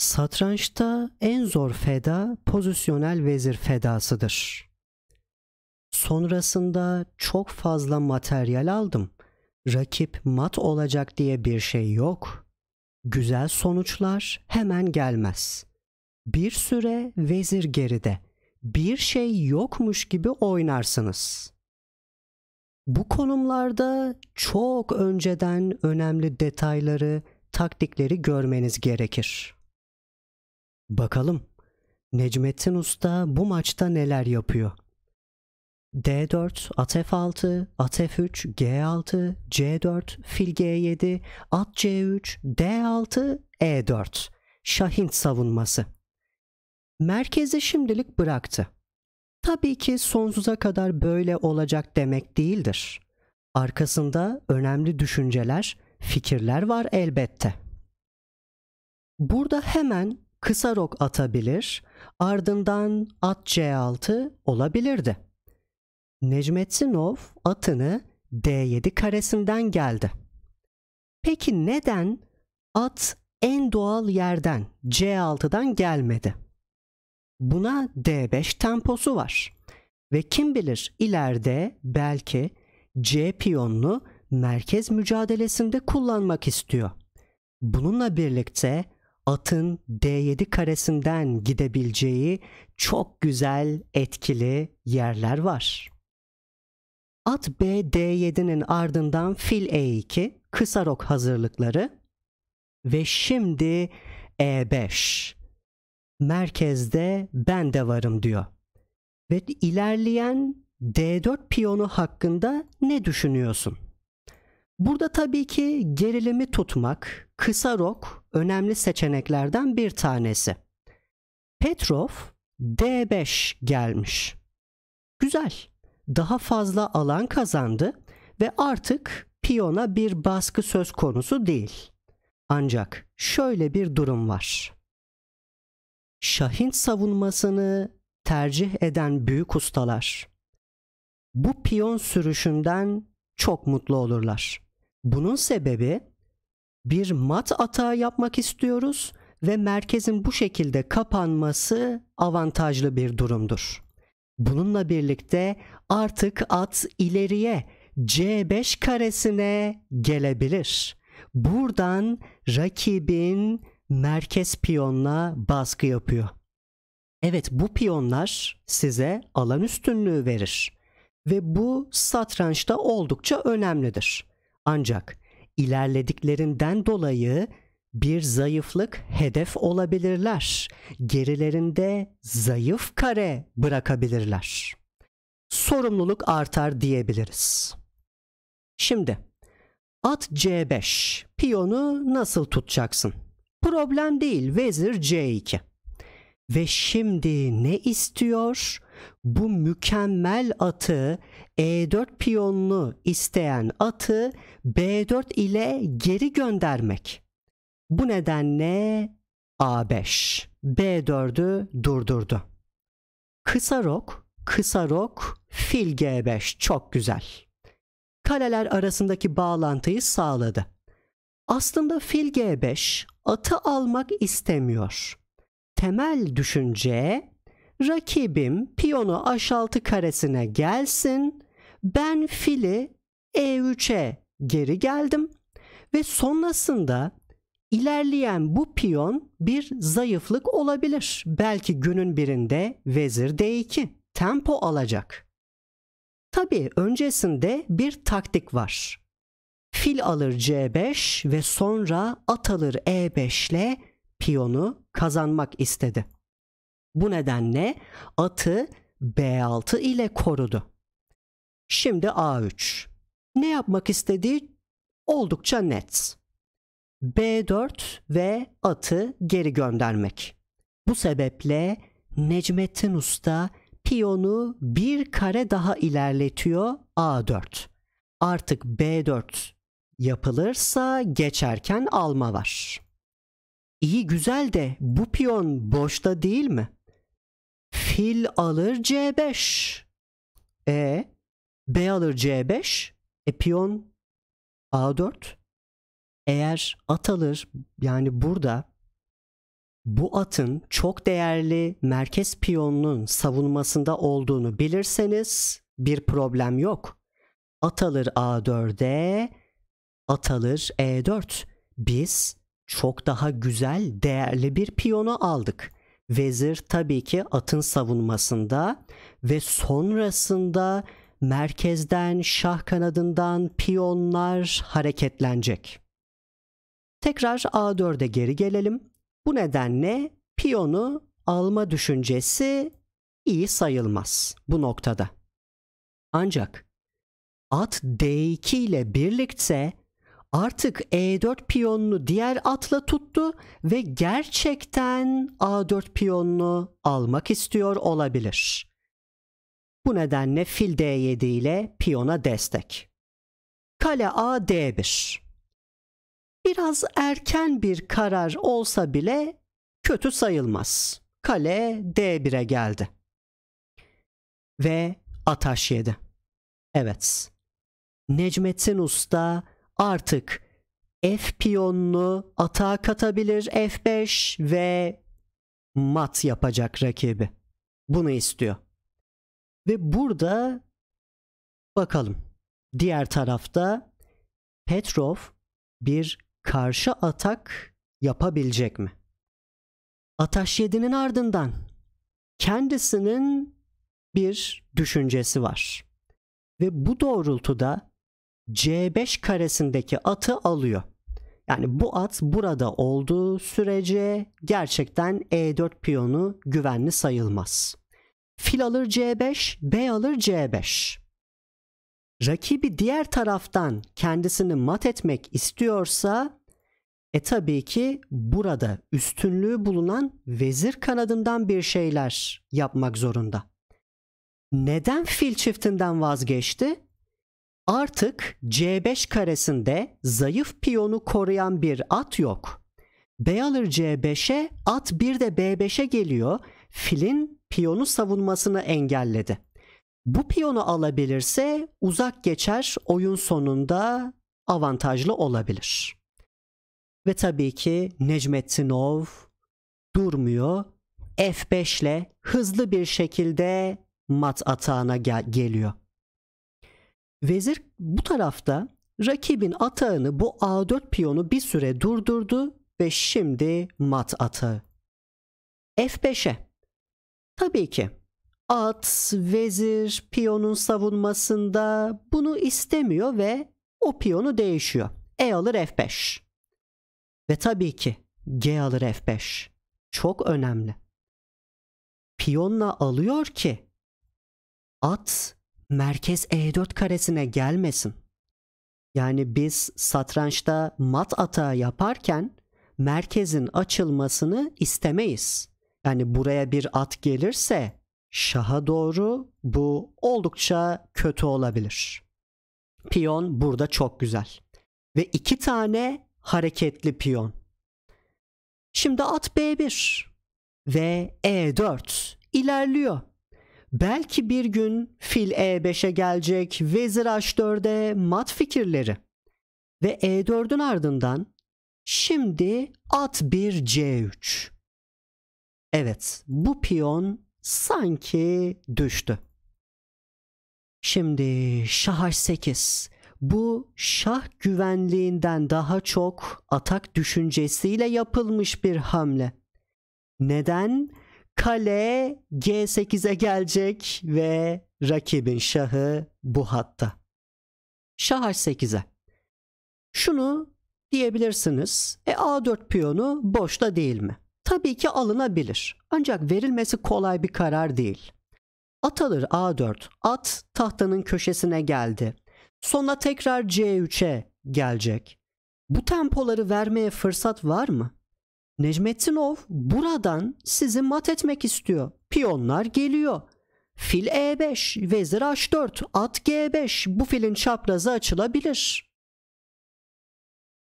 Satrançta en zor feda pozisyonel vezir fedasıdır. Sonrasında çok fazla materyal aldım. Rakip mat olacak diye bir şey yok. Güzel sonuçlar hemen gelmez. Bir süre vezir geride. Bir şey yokmuş gibi oynarsınız. Bu konumlarda çok önceden önemli detayları, taktikleri görmeniz gerekir. Bakalım Necmettin Usta bu maçta neler yapıyor? D4, at F6, at F3, G6, C4, fil G7, at C3, D6, E4. Şahin savunması. Merkezi şimdilik bıraktı. Tabii ki sonsuza kadar böyle olacak demek değildir. Arkasında önemli düşünceler, fikirler var elbette. Burada hemen kısa rok atabilir, ardından at c6 olabilirdi. Necmettinov atını d7 karesinden geldi. Peki neden at en doğal yerden c6'dan gelmedi? Buna d5 temposu var. Ve kim bilir ileride belki c piyonunu merkez mücadelesinde kullanmak istiyor. Bununla birlikte atın D7 karesinden gidebileceği çok güzel etkili yerler var. At B D7'nin ardından fil E2 kısa rok hazırlıkları ve şimdi E5. Merkezde ben de varım diyor. Ve ilerleyen D4 piyonu hakkında ne düşünüyorsun? Burada tabii ki gerilimi tutmak, kısa rok önemli seçeneklerden bir tanesi. Petrov D5 gelmiş. Güzel. Daha fazla alan kazandı ve artık piyona bir baskı söz konusu değil. Ancak şöyle bir durum var. Şahin savunmasını tercih eden büyük ustalar bu piyon sürüşünden çok mutlu olurlar. Bunun sebebi bir mat atağı yapmak istiyoruz ve merkezin bu şekilde kapanması avantajlı bir durumdur. Bununla birlikte artık at ileriye C5 karesine gelebilir. Buradan rakibin merkez piyonla baskı yapıyor. Evet bu piyonlar size alan üstünlüğü verir ve bu satrançta oldukça önemlidir. Ancak ilerlediklerinden dolayı bir zayıflık hedef olabilirler. Gerilerinde zayıf kare bırakabilirler. Sorumluluk artar diyebiliriz. Şimdi at C5 piyonu nasıl tutacaksın? Problem değil vezir C2. Ve şimdi ne istiyor? bu mükemmel atı E4 piyonlu isteyen atı B4 ile geri göndermek. Bu nedenle A5 B4'ü durdurdu. Kısa rok, kısa rok, fil G5 çok güzel. Kaleler arasındaki bağlantıyı sağladı. Aslında fil G5 atı almak istemiyor. Temel düşünce rakibim piyonu h6 karesine gelsin. Ben fili e3'e geri geldim ve sonrasında ilerleyen bu piyon bir zayıflık olabilir. Belki günün birinde vezir d2 tempo alacak. Tabi öncesinde bir taktik var. Fil alır c5 ve sonra at alır e5 ile piyonu kazanmak istedi. Bu nedenle atı B6 ile korudu. Şimdi A3. Ne yapmak istediği oldukça net. B4 ve atı geri göndermek. Bu sebeple Necmettin Usta piyonu bir kare daha ilerletiyor A4. Artık B4 yapılırsa geçerken alma var. İyi güzel de bu piyon boşta değil mi? Fil alır C5. E B alır C5. E piyon A4. Eğer at alır yani burada bu atın çok değerli merkez piyonunun savunmasında olduğunu bilirseniz bir problem yok. At alır A4'e, at alır E4. Biz çok daha güzel, değerli bir piyonu aldık. Vezir tabii ki atın savunmasında ve sonrasında merkezden, şah kanadından piyonlar hareketlenecek. Tekrar A4'e geri gelelim. Bu nedenle piyonu alma düşüncesi iyi sayılmaz bu noktada. Ancak at D2 ile birlikte artık E4 piyonunu diğer atla tuttu ve gerçekten A4 piyonunu almak istiyor olabilir. Bu nedenle fil D7 ile piyona destek. Kale A D1 Biraz erken bir karar olsa bile kötü sayılmaz. Kale D1'e geldi. Ve ataş yedi. Evet. Necmettin Usta artık F piyonunu atağa katabilir F5 ve mat yapacak rakibi. Bunu istiyor. Ve burada bakalım. Diğer tarafta Petrov bir karşı atak yapabilecek mi? Ataş 7'nin ardından kendisinin bir düşüncesi var. Ve bu doğrultuda C5 karesindeki atı alıyor. Yani bu at burada olduğu sürece gerçekten E4 piyonu güvenli sayılmaz. Fil alır C5, B alır C5. Rakibi diğer taraftan kendisini mat etmek istiyorsa e tabii ki burada üstünlüğü bulunan vezir kanadından bir şeyler yapmak zorunda. Neden fil çiftinden vazgeçti? Artık C5 karesinde zayıf piyonu koruyan bir at yok. B alır C5'e, at bir de B5'e geliyor. Filin piyonu savunmasını engelledi. Bu piyonu alabilirse uzak geçer, oyun sonunda avantajlı olabilir. Ve tabii ki Necmettinov durmuyor. F5 ile hızlı bir şekilde mat atağına gel- geliyor. Vezir bu tarafta rakibin atağını bu A4 piyonu bir süre durdurdu ve şimdi mat atağı. F5'e. Tabii ki at, vezir, piyonun savunmasında bunu istemiyor ve o piyonu değişiyor. E alır F5. Ve tabii ki G alır F5. Çok önemli. Piyonla alıyor ki at merkez E4 karesine gelmesin. Yani biz satrançta mat atağı yaparken merkezin açılmasını istemeyiz. Yani buraya bir at gelirse şaha doğru bu oldukça kötü olabilir. Piyon burada çok güzel. Ve iki tane hareketli piyon. Şimdi at B1 ve E4 ilerliyor. Belki bir gün fil E5'e gelecek, vezir H4'e mat fikirleri. Ve E4'ün ardından şimdi at 1 C3. Evet bu piyon sanki düştü. Şimdi şah H8 bu şah güvenliğinden daha çok atak düşüncesiyle yapılmış bir hamle. Neden? Kale G8'e gelecek ve rakibin şahı bu hatta. Şah H8'e. Şunu diyebilirsiniz. E A4 piyonu boşta değil mi? Tabii ki alınabilir. Ancak verilmesi kolay bir karar değil. At alır A4. At tahtanın köşesine geldi. Sonra tekrar C3'e gelecek. Bu tempoları vermeye fırsat var mı? Necmettinov buradan sizi mat etmek istiyor. Piyonlar geliyor. Fil E5, vezir H4, at G5 bu filin çaprazı açılabilir.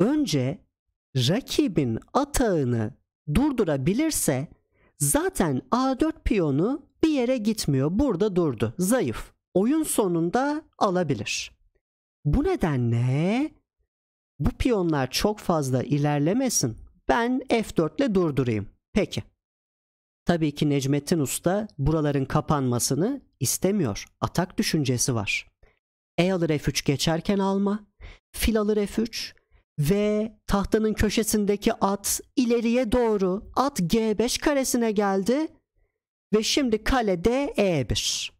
Önce rakibin atağını durdurabilirse zaten A4 piyonu bir yere gitmiyor. Burada durdu. Zayıf. Oyun sonunda alabilir. Bu nedenle bu piyonlar çok fazla ilerlemesin. Ben F4 ile durdurayım. Peki. Tabii ki Necmettin Usta buraların kapanmasını istemiyor. Atak düşüncesi var. E alır F3 geçerken alma. Fil alır F3 ve tahtanın köşesindeki at ileriye doğru at G5 karesine geldi ve şimdi kale D E1.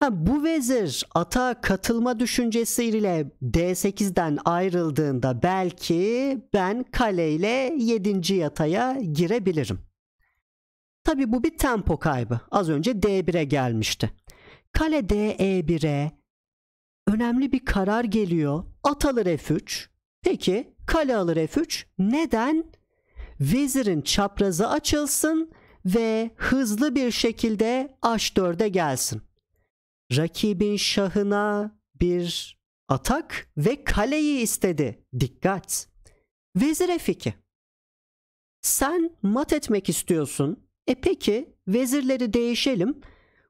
Ha, bu vezir ata katılma düşüncesiyle D8'den ayrıldığında belki ben kaleyle 7. yataya girebilirim. Tabi bu bir tempo kaybı. Az önce D1'e gelmişti. Kale DE1'e önemli bir karar geliyor. At alır F3. Peki kale alır F3. Neden? Vezirin çaprazı açılsın ve hızlı bir şekilde H4'e gelsin rakibin şahına bir atak ve kaleyi istedi. Dikkat! Vezir f2. Sen mat etmek istiyorsun. E peki vezirleri değişelim.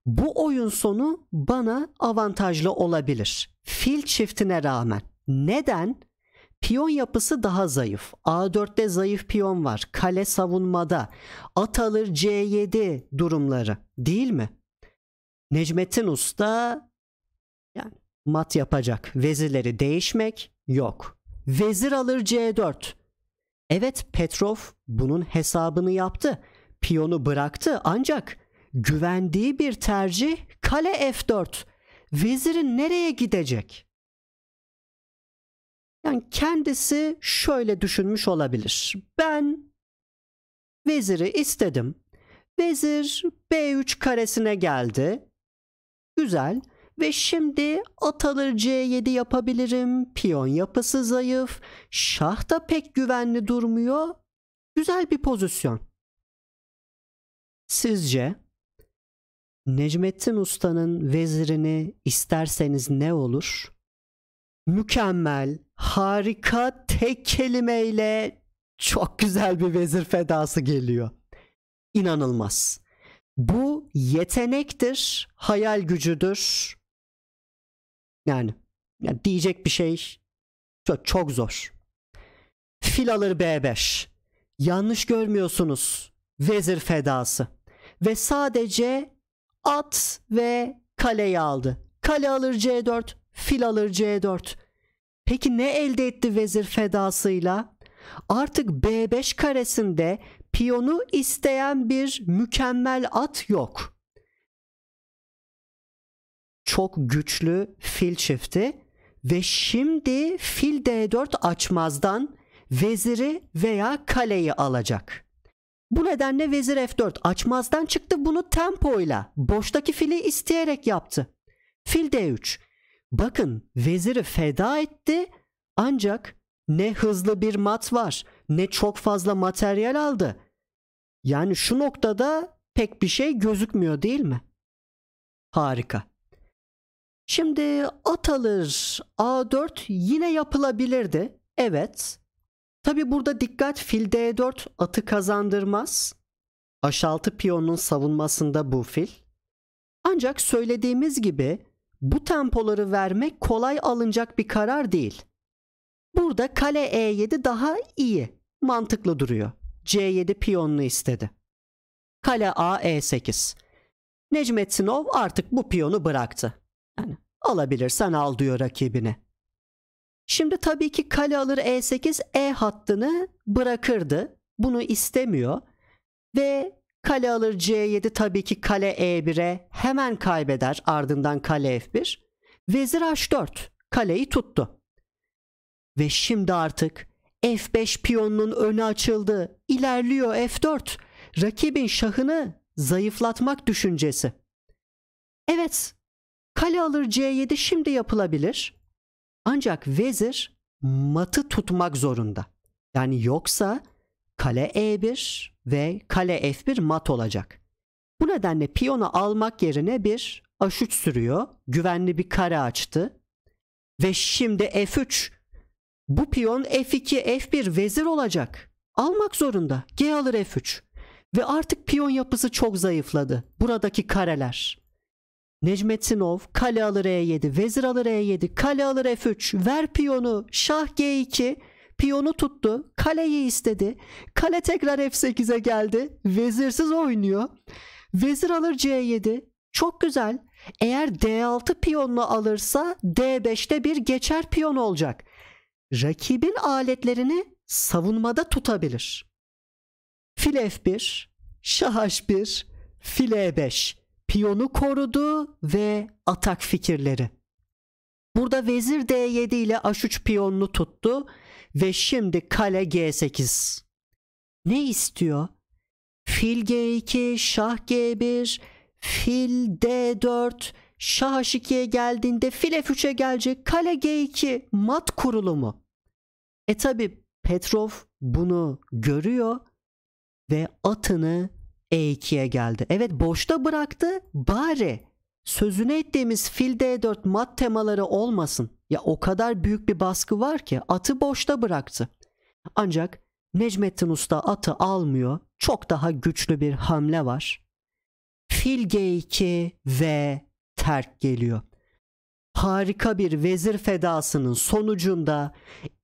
Bu oyun sonu bana avantajlı olabilir. Fil çiftine rağmen. Neden? Piyon yapısı daha zayıf. A4'te zayıf piyon var. Kale savunmada. At alır C7 durumları değil mi? Necmettin Usta yani mat yapacak. Vezirleri değişmek yok. Vezir alır C4. Evet Petrov bunun hesabını yaptı. Piyonu bıraktı ancak güvendiği bir tercih kale F4. Vezirin nereye gidecek? Yani kendisi şöyle düşünmüş olabilir. Ben veziri istedim. Vezir B3 karesine geldi. Güzel. Ve şimdi at alır c7 yapabilirim. Piyon yapısı zayıf. Şah da pek güvenli durmuyor. Güzel bir pozisyon. Sizce Necmettin Usta'nın vezirini isterseniz ne olur? Mükemmel, harika, tek kelimeyle çok güzel bir vezir fedası geliyor. İnanılmaz. Bu yetenektir, hayal gücüdür. Yani, yani diyecek bir şey çok, çok zor. Fil alır B5. Yanlış görmüyorsunuz. Vezir fedası. Ve sadece at ve kaleyi aldı. Kale alır C4, fil alır C4. Peki ne elde etti vezir fedasıyla? Artık B5 karesinde piyonu isteyen bir mükemmel at yok. Çok güçlü fil çifti ve şimdi fil D4 açmazdan veziri veya kaleyi alacak. Bu nedenle vezir F4 açmazdan çıktı bunu tempoyla boştaki fili isteyerek yaptı. Fil D3 bakın veziri feda etti ancak ne hızlı bir mat var, ne çok fazla materyal aldı. Yani şu noktada pek bir şey gözükmüyor değil mi? Harika. Şimdi at alır A4 yine yapılabilirdi. Evet. Tabi burada dikkat fil D4 atı kazandırmaz. H6 piyonun savunmasında bu fil. Ancak söylediğimiz gibi bu tempoları vermek kolay alınacak bir karar değil. Burada kale E7 daha iyi, mantıklı duruyor. C7 piyonunu istedi. Kale A E8. Necmettinov artık bu piyonu bıraktı. Yani alabilirsen al diyor rakibine. Şimdi tabii ki kale alır E8 E hattını bırakırdı. Bunu istemiyor. Ve kale alır C7 tabii ki kale E1'e hemen kaybeder ardından kale F1. Vezir H4 kaleyi tuttu. Ve şimdi artık F5 piyonunun önü açıldı. İlerliyor F4. Rakibin şahını zayıflatmak düşüncesi. Evet, kale alır C7 şimdi yapılabilir. Ancak vezir matı tutmak zorunda. Yani yoksa kale E1 ve kale F1 mat olacak. Bu nedenle piyonu almak yerine bir A3 sürüyor. Güvenli bir kare açtı. Ve şimdi F3 bu piyon F2, F1 vezir olacak. Almak zorunda. G alır F3. Ve artık piyon yapısı çok zayıfladı. Buradaki kareler. Necmettinov kale alır E7, vezir alır E7, kale alır F3, ver piyonu, şah G2, piyonu tuttu, kaleyi istedi. Kale tekrar F8'e geldi, vezirsiz oynuyor. Vezir alır C7, çok güzel. Eğer D6 piyonunu alırsa D5'te bir geçer piyon olacak rakibin aletlerini savunmada tutabilir. Fil F1, Şah H1, Fil E5 piyonu korudu ve atak fikirleri. Burada vezir D7 ile H3 piyonunu tuttu ve şimdi kale G8. Ne istiyor? Fil G2, Şah G1, Fil D4, Şah H2'ye geldiğinde fil F3'e gelecek kale G2 mat kurulumu. E tabi Petrov bunu görüyor ve atını E2'ye geldi. Evet boşta bıraktı bari sözüne ettiğimiz fil D4 mat temaları olmasın. Ya o kadar büyük bir baskı var ki atı boşta bıraktı. Ancak Necmettin Usta atı almıyor. Çok daha güçlü bir hamle var. Fil G2 ve terk geliyor harika bir vezir fedasının sonucunda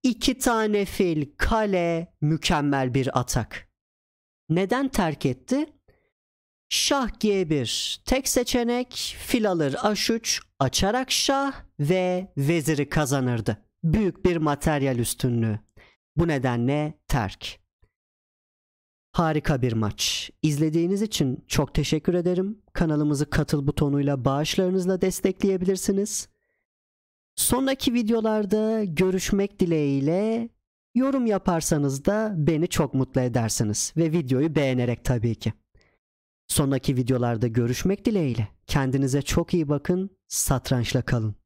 iki tane fil, kale, mükemmel bir atak. Neden terk etti? Şah G1 tek seçenek fil alır H3 açarak şah ve veziri kazanırdı. Büyük bir materyal üstünlüğü. Bu nedenle terk. Harika bir maç. İzlediğiniz için çok teşekkür ederim. Kanalımızı katıl butonuyla bağışlarınızla destekleyebilirsiniz. Sonraki videolarda görüşmek dileğiyle yorum yaparsanız da beni çok mutlu edersiniz ve videoyu beğenerek tabii ki. Sonraki videolarda görüşmek dileğiyle kendinize çok iyi bakın, satrançla kalın.